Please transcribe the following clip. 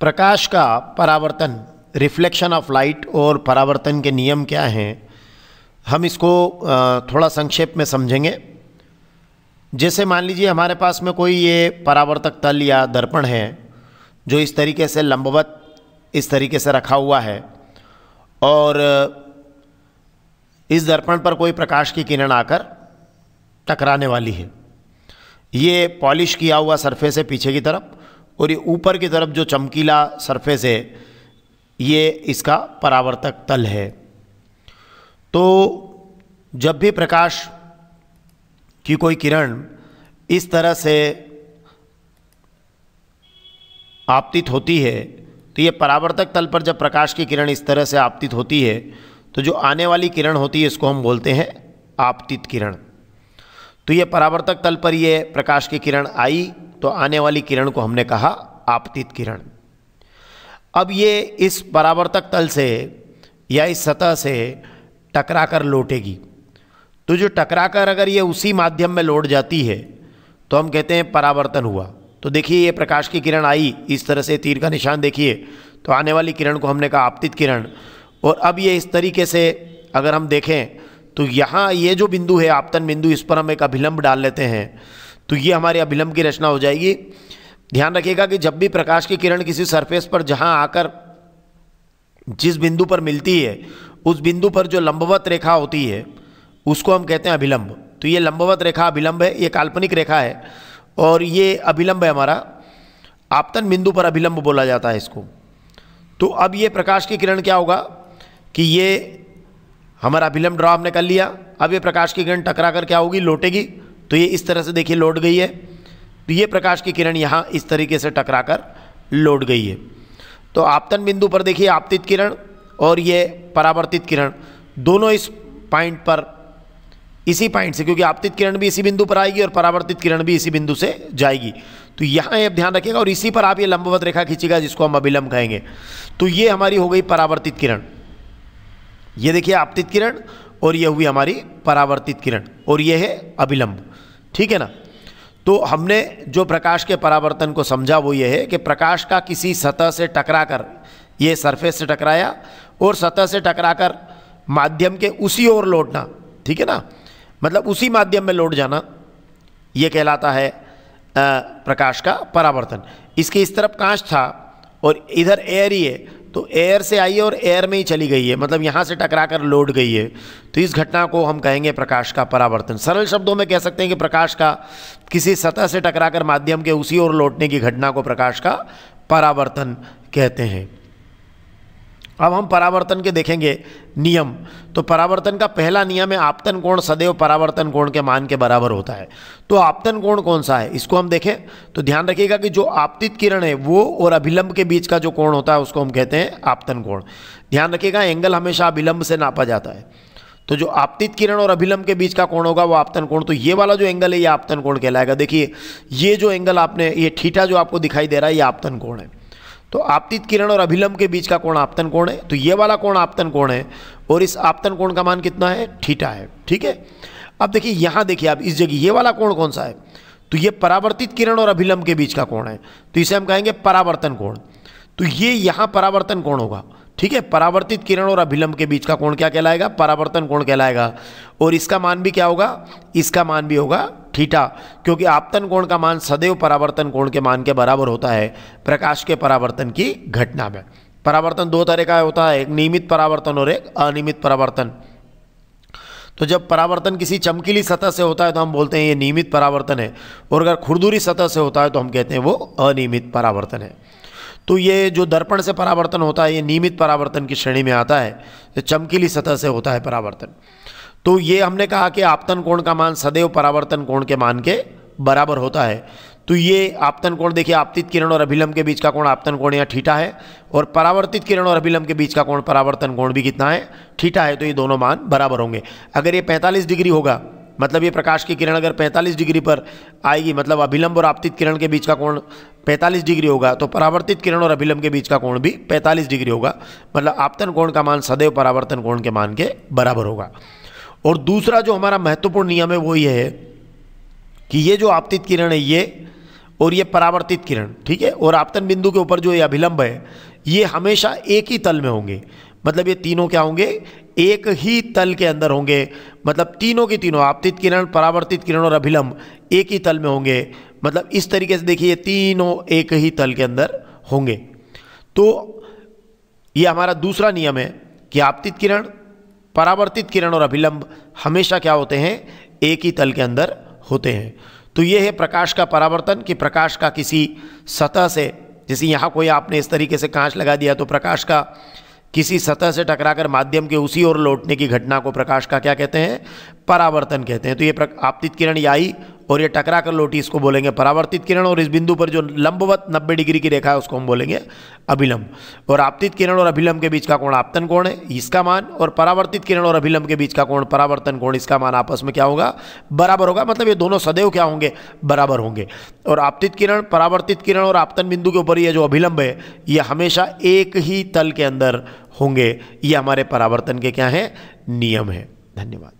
प्रकाश का परावर्तन reflection of light और परावर्तन के नियम क्या हैं हम इसको थोड़ा संक्षेप में समझेंगे जैसे मान लीजिए हमारे पास में कोई ये परावर्तक तल या दर्पण है जो इस तरीके से लंबवत इस तरीके से रखा हुआ है और इस दर्पण पर कोई प्रकाश की किरण आकर टकराने वाली है ये पॉलिश किया हुआ सरफेस है पीछे की तरफ और ये ऊपर की तरफ जो चमकीला सरफेस है ये इसका परावर्तक तल है तो जब भी प्रकाश की कोई किरण इस तरह से आपतित होती है तो ये परावर्तक तल पर जब प्रकाश की किरण इस तरह से आपतित होती है तो जो आने वाली किरण होती है इसको हम बोलते हैं आपतित किरण तो ये परावर्तक तल पर ये प्रकाश की किरण आई तो आने वाली किरण को हमने कहा आपतित किरण अब ये इस परावर्तक तल से या इस सतह से टकराकर लौटेगी तो जो टकराकर अगर ये उसी माध्यम में लौट जाती है तो हम कहते हैं परावर्तन हुआ तो देखिए ये प्रकाश की किरण आई इस तरह से तीर का निशान देखिए तो आने वाली किरण को हमने कहा आपतित किरण और अब ये इस तरीके से अगर हम देखें तो यहाँ ये जो बिंदु है आपतन बिंदु इस पर हम एक अभिलंब डाल लेते हैं तो ये हमारे अभिलंब की रचना हो जाएगी ध्यान रखिएगा कि जब भी प्रकाश की किरण किसी सरफेस पर जहाँ आकर जिस बिंदु पर मिलती है उस बिंदु पर जो लंबवत रेखा होती है उसको हम कहते हैं अभिलंब तो ये लंबवत रेखा अभिलंब है ये काल्पनिक रेखा है और ये अभिलंब है हमारा आपतन बिंदु पर अभिलंब बोला जाता है इसको तो अब ये प्रकाश की किरण क्या होगा कि ये हमारा अभिलंब ड्रॉ हमने कर लिया अब ये प्रकाश की किरण टकरा कर क्या होगी लौटेगी तो ये इस तरह से देखिए लौट गई है तो ये प्रकाश की किरण यहाँ इस तरीके से टकरा कर लौट गई है तो आपतन बिंदु पर देखिए आपतित किरण और ये परावर्तित किरण दोनों इस पॉइंट पर इसी पॉइंट से क्योंकि आपतित किरण भी इसी बिंदु पर आएगी और परावर्तित किरण भी इसी बिंदु से जाएगी तो यहाँ आप ध्यान रखिएगा और इसी पर आप ये लंबवत रेखा खींचेगा जिसको हम अभिलंब कहेंगे तो ये हमारी हो गई परावर्तित किरण ये देखिए आपतित किरण और ये हुई हमारी परावर्तित किरण और ये है अभिलंब ठीक है ना तो हमने जो प्रकाश के परावर्तन को समझा वो ये है कि प्रकाश का किसी सतह से टकरा कर ये सरफेस से टकराया और सतह से टकरा कर माध्यम के उसी ओर लौटना ठीक है ना मतलब उसी माध्यम में लौट जाना ये कहलाता है प्रकाश का परावर्तन इसके इस तरफ कांच था और इधर एयर ही है तो एयर से आई है और एयर में ही चली गई है मतलब यहाँ से टकरा कर लौट गई है तो इस घटना को हम कहेंगे प्रकाश का परावर्तन सरल शब्दों में कह सकते हैं कि प्रकाश का किसी सतह से टकरा कर माध्यम के उसी ओर लौटने की घटना को प्रकाश का परावर्तन कहते हैं अब हम परावर्तन के देखेंगे नियम तो परावर्तन का पहला नियम है आपतन कोण सदैव परावर्तन कोण के मान के बराबर होता है तो आपतन कोण कौन सा है इसको हम देखें तो ध्यान रखिएगा कि जो आपतित किरण है वो और अभिलंब के बीच का जो कोण होता है उसको हम कहते हैं आपतन कोण ध्यान रखिएगा एंगल हमेशा अभिलंब से नापा जाता है तो जो आपतित किरण और अभिलंब के बीच का कोण होगा वो आपतन कोण तो ये वाला जो एंगल है ये आपतन कोण कहलाएगा देखिए ये जो एंगल आपने ये ठीठा जो आपको दिखाई दे रहा है ये आपतन कोण है तो आपतित किरण और अभिलंब के बीच का कोण आपतन कोण है तो ये वाला कोण आपतन कोण है और इस आपतन कोण का मान कितना है ठीठा है ठीक है अब देखिए यहाँ देखिए आप इस जगह ये वाला कोण कौन सा है तो ये परावर्तित किरण और अभिलंब के बीच का कोण है तो इसे हम कहेंगे परावर्तन कोण तो ये यहाँ परावर्तन कोण होगा ठीक है परावर्तित किरण और अभिलंब के बीच का कोण क्या कहलाएगा परावर्तन कोण कहलाएगा और इसका मान भी क्या होगा इसका मान भी होगा थीटा क्योंकि आपतन कोण का मान सदैव परावर्तन कोण के मान के बराबर होता है प्रकाश के परावर्तन की घटना में परावर्तन दो तरह का होता है एक नियमित परावर्तन और एक अनियमित परावर्तन तो जब परावर्तन किसी चमकीली सतह से होता है तो हम बोलते हैं ये नियमित परावर्तन है और अगर खुरदूरी सतह से होता है तो हम कहते हैं वो अनियमित परावर्तन है तो ये जो दर्पण से परावर्तन होता है ये नियमित परावर्तन की श्रेणी में आता है चमकीली सतह से होता है परावर्तन तो ये हमने कहा कि आपतन कोण का मान सदैव परावर्तन कोण के मान के बराबर होता है तो ये आपतन कोण देखिए आपतित किरण और अभिलंब के बीच का कोण आपतन कोण या ठीठा है और परावर्तित किरण और अभिलंब के बीच का कोण परावर्तन कोण भी कितना है ठीठा है तो ये दोनों मान बराबर होंगे अगर ये 45 डिग्री होगा मतलब ये प्रकाश की किरण अगर 45 डिग्री पर आएगी मतलब अभिलंब और आपतित किरण के बीच का कोण 45 डिग्री होगा तो परावर्तित किरण और अभिलंब के बीच का कोण भी 45 डिग्री होगा मतलब आपतन कोण का मान सदैव परावर्तन कोण के मान के बराबर होगा और दूसरा जो हमारा महत्वपूर्ण नियम है वो ये है कि ये जो आपतित किरण है ये और ये परावर्तित किरण ठीक है और आपतन बिंदु के ऊपर जो ये अभिलंब है ये हमेशा एक ही तल में होंगे मतलब ये तीनों क्या होंगे एक ही तल के अंदर होंगे मतलब तीनों की तीनों आपतित किरण परावर्तित किरण और अभिलंब एक ही तल में होंगे मतलब इस तरीके से देखिए तीनों एक ही तल के अंदर होंगे तो ये हमारा दूसरा नियम है कि आपतित किरण परावर्तित किरण और अभिलंब हमेशा क्या होते हैं एक ही तल के अंदर होते हैं तो ये है प्रकाश का परावर्तन कि प्रकाश का किसी सतह से जैसे यहाँ कोई आपने इस तरीके से कांच लगा दिया तो प्रकाश का किसी सतह से टकराकर माध्यम के उसी ओर लौटने की घटना को प्रकाश का क्या कहते हैं परावर्तन कहते हैं तो ये आपतित किरण ही और ये टकरा कर लोटी इसको बोलेंगे परावर्तित किरण और इस बिंदु पर जो लंबवत 90 डिग्री की रेखा है उसको हम बोलेंगे अभिलंब और आपतित किरण और अभिलंब के बीच का कोण आपतन कोण है इसका मान और परावर्तित किरण और अभिलंब के बीच का कोण परावर्तन कोण इसका मान आपस में क्या होगा बराबर होगा मतलब ये दोनों सदैव क्या होंगे बराबर होंगे और आपतित किरण परावर्तित किरण और आपतन बिंदु के ऊपर ये जो अभिलंब है ये हमेशा एक ही तल के अंदर होंगे ये हमारे परावर्तन के क्या हैं नियम है धन्यवाद